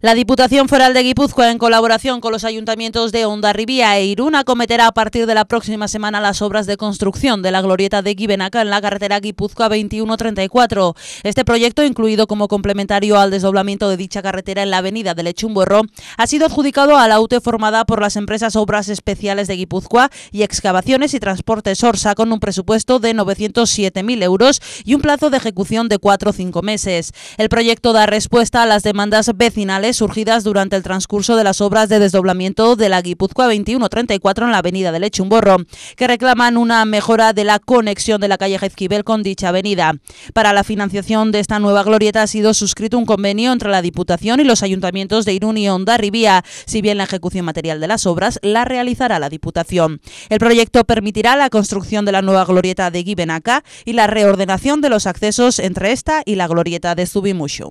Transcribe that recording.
La Diputación Foral de Guipúzcoa, en colaboración con los ayuntamientos de Ondarribía e Irún, acometerá a partir de la próxima semana las obras de construcción de la glorieta de Guibenaca en la carretera Guipúzcoa 2134. Este proyecto, incluido como complementario al desdoblamiento de dicha carretera en la avenida de Lechumborro, ha sido adjudicado a la UTE formada por las empresas Obras Especiales de Guipúzcoa y Excavaciones y Transportes Sorsa, con un presupuesto de 907.000 euros y un plazo de ejecución de 4 o 5 meses. El proyecto da respuesta a las demandas vecinales surgidas durante el transcurso de las obras de desdoblamiento de la Guipúzcoa 2134 en la avenida del Lechumborro, que reclaman una mejora de la conexión de la calle Jezquivel con dicha avenida. Para la financiación de esta nueva glorieta ha sido suscrito un convenio entre la Diputación y los ayuntamientos de Irún y Ondarribía, si bien la ejecución material de las obras la realizará la Diputación. El proyecto permitirá la construcción de la nueva glorieta de Guibenaca y la reordenación de los accesos entre esta y la glorieta de subimushu.